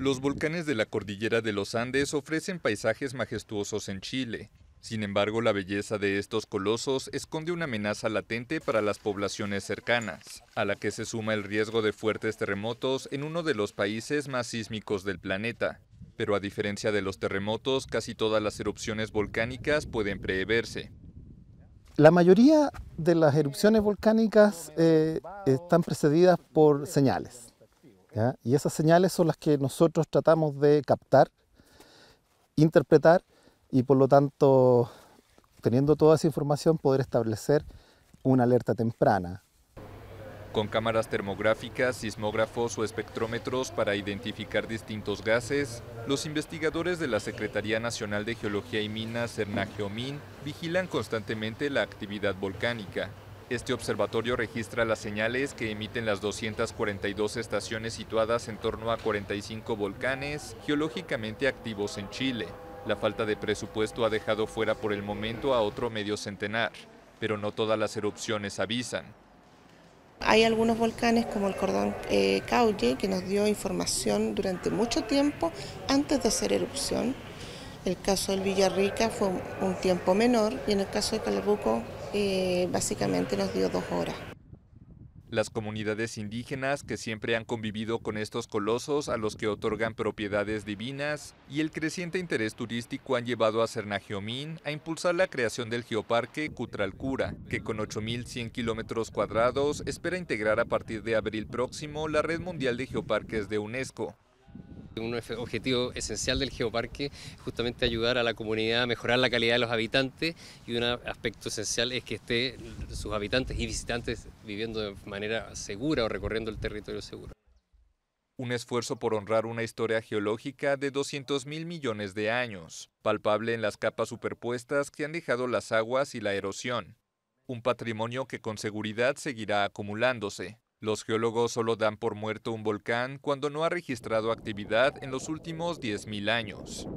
Los volcanes de la cordillera de los Andes ofrecen paisajes majestuosos en Chile. Sin embargo, la belleza de estos colosos esconde una amenaza latente para las poblaciones cercanas, a la que se suma el riesgo de fuertes terremotos en uno de los países más sísmicos del planeta. Pero a diferencia de los terremotos, casi todas las erupciones volcánicas pueden preverse. La mayoría de las erupciones volcánicas eh, están precedidas por señales. Y esas señales son las que nosotros tratamos de captar, interpretar y por lo tanto, teniendo toda esa información, poder establecer una alerta temprana. Con cámaras termográficas, sismógrafos o espectrómetros para identificar distintos gases, los investigadores de la Secretaría Nacional de Geología y Minas, Min, vigilan constantemente la actividad volcánica. Este observatorio registra las señales que emiten las 242 estaciones situadas en torno a 45 volcanes geológicamente activos en Chile. La falta de presupuesto ha dejado fuera por el momento a otro medio centenar, pero no todas las erupciones avisan. Hay algunos volcanes como el cordón eh, que nos dio información durante mucho tiempo antes de hacer erupción. El caso del Villarrica fue un tiempo menor y en el caso de Calabuco... Eh, básicamente nos dio dos horas. Las comunidades indígenas que siempre han convivido con estos colosos a los que otorgan propiedades divinas y el creciente interés turístico han llevado a Cernagiomín a impulsar la creación del geoparque Cutralcura, que con 8.100 kilómetros cuadrados espera integrar a partir de abril próximo la red mundial de geoparques de UNESCO. Un objetivo esencial del geoparque es justamente ayudar a la comunidad a mejorar la calidad de los habitantes y un aspecto esencial es que esté sus habitantes y visitantes viviendo de manera segura o recorriendo el territorio seguro. Un esfuerzo por honrar una historia geológica de 200 mil millones de años, palpable en las capas superpuestas que han dejado las aguas y la erosión. Un patrimonio que con seguridad seguirá acumulándose. Los geólogos solo dan por muerto un volcán cuando no ha registrado actividad en los últimos 10.000 años.